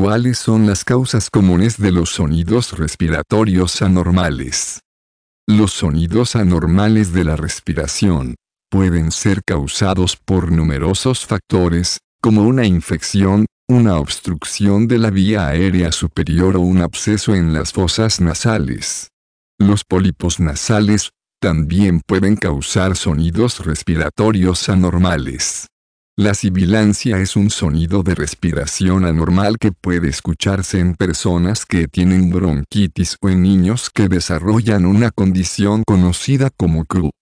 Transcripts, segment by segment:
¿Cuáles son las causas comunes de los sonidos respiratorios anormales? Los sonidos anormales de la respiración pueden ser causados por numerosos factores, como una infección, una obstrucción de la vía aérea superior o un absceso en las fosas nasales. Los pólipos nasales también pueden causar sonidos respiratorios anormales. La sibilancia es un sonido de respiración anormal que puede escucharse en personas que tienen bronquitis o en niños que desarrollan una condición conocida como croup.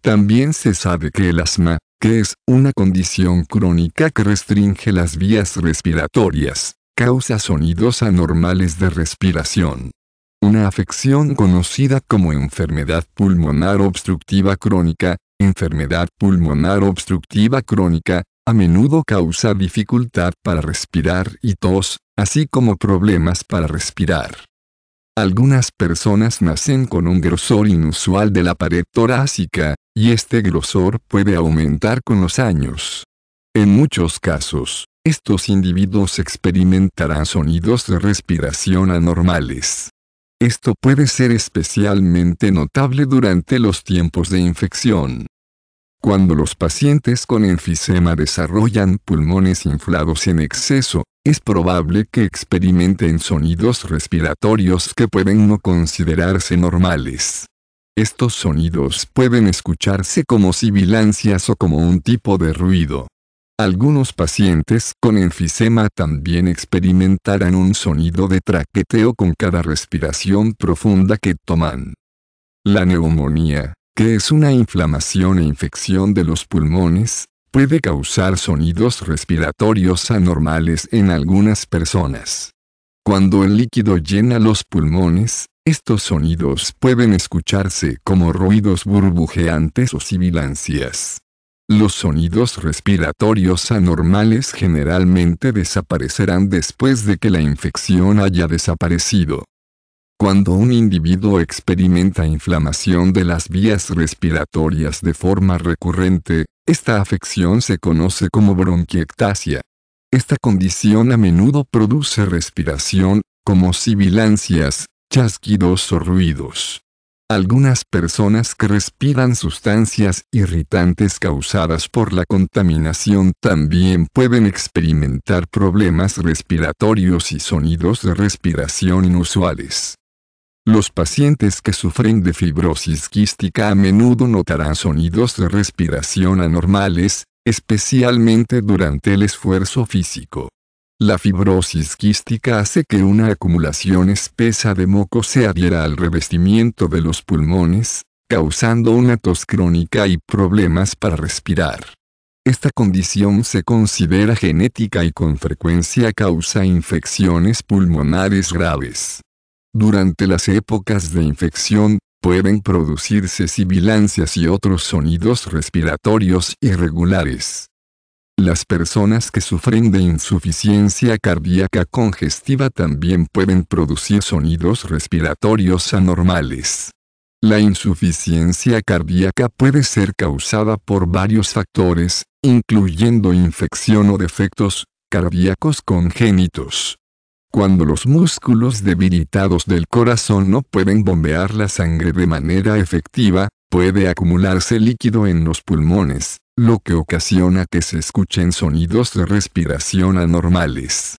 También se sabe que el asma, que es una condición crónica que restringe las vías respiratorias, causa sonidos anormales de respiración. Una afección conocida como enfermedad pulmonar obstructiva crónica, enfermedad pulmonar obstructiva crónica, a menudo causa dificultad para respirar y tos, así como problemas para respirar. Algunas personas nacen con un grosor inusual de la pared torácica, y este grosor puede aumentar con los años. En muchos casos, estos individuos experimentarán sonidos de respiración anormales. Esto puede ser especialmente notable durante los tiempos de infección. Cuando los pacientes con enfisema desarrollan pulmones inflados en exceso, es probable que experimenten sonidos respiratorios que pueden no considerarse normales. Estos sonidos pueden escucharse como sibilancias o como un tipo de ruido. Algunos pacientes con enfisema también experimentarán un sonido de traqueteo con cada respiración profunda que toman. La neumonía, que es una inflamación e infección de los pulmones, puede causar sonidos respiratorios anormales en algunas personas. Cuando el líquido llena los pulmones, estos sonidos pueden escucharse como ruidos burbujeantes o sibilancias. Los sonidos respiratorios anormales generalmente desaparecerán después de que la infección haya desaparecido. Cuando un individuo experimenta inflamación de las vías respiratorias de forma recurrente, esta afección se conoce como bronquiectasia. Esta condición a menudo produce respiración, como sibilancias, chasquidos o ruidos. Algunas personas que respiran sustancias irritantes causadas por la contaminación también pueden experimentar problemas respiratorios y sonidos de respiración inusuales. Los pacientes que sufren de fibrosis quística a menudo notarán sonidos de respiración anormales, especialmente durante el esfuerzo físico. La fibrosis quística hace que una acumulación espesa de moco se adhiera al revestimiento de los pulmones, causando una tos crónica y problemas para respirar. Esta condición se considera genética y con frecuencia causa infecciones pulmonares graves. Durante las épocas de infección, pueden producirse sibilancias y otros sonidos respiratorios irregulares. Las personas que sufren de insuficiencia cardíaca congestiva también pueden producir sonidos respiratorios anormales. La insuficiencia cardíaca puede ser causada por varios factores, incluyendo infección o defectos cardíacos congénitos, cuando los músculos debilitados del corazón no pueden bombear la sangre de manera efectiva, puede acumularse líquido en los pulmones, lo que ocasiona que se escuchen sonidos de respiración anormales.